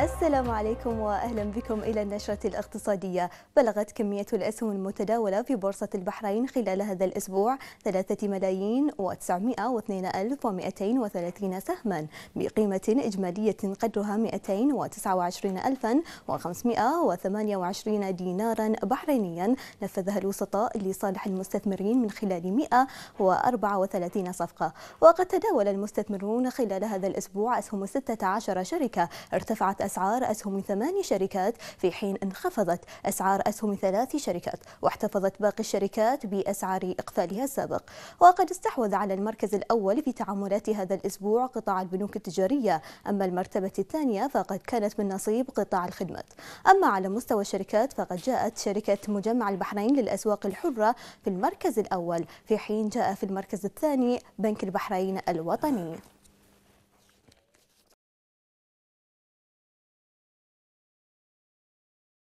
السلام عليكم واهلا بكم الى النشره الاقتصاديه، بلغت كميه الاسهم المتداوله في بورصه البحرين خلال هذا الاسبوع 3 ملايين و902230 سهما بقيمه اجماليه قدرها 229,528 دينارا بحرينيا نفذها الوسطاء لصالح المستثمرين من خلال 134 صفقه، وقد تداول المستثمرون خلال هذا الاسبوع اسهم 16 شركه ارتفعت أسعار أسهم ثمان شركات في حين انخفضت أسعار أسهم ثلاث شركات واحتفظت باقي الشركات بأسعار إقفالها السابق وقد استحوذ على المركز الأول في تعاملات هذا الأسبوع قطاع البنوك التجارية أما المرتبة الثانية فقد كانت من نصيب قطاع الخدمات أما على مستوى الشركات فقد جاءت شركة مجمع البحرين للأسواق الحرة في المركز الأول في حين جاء في المركز الثاني بنك البحرين الوطني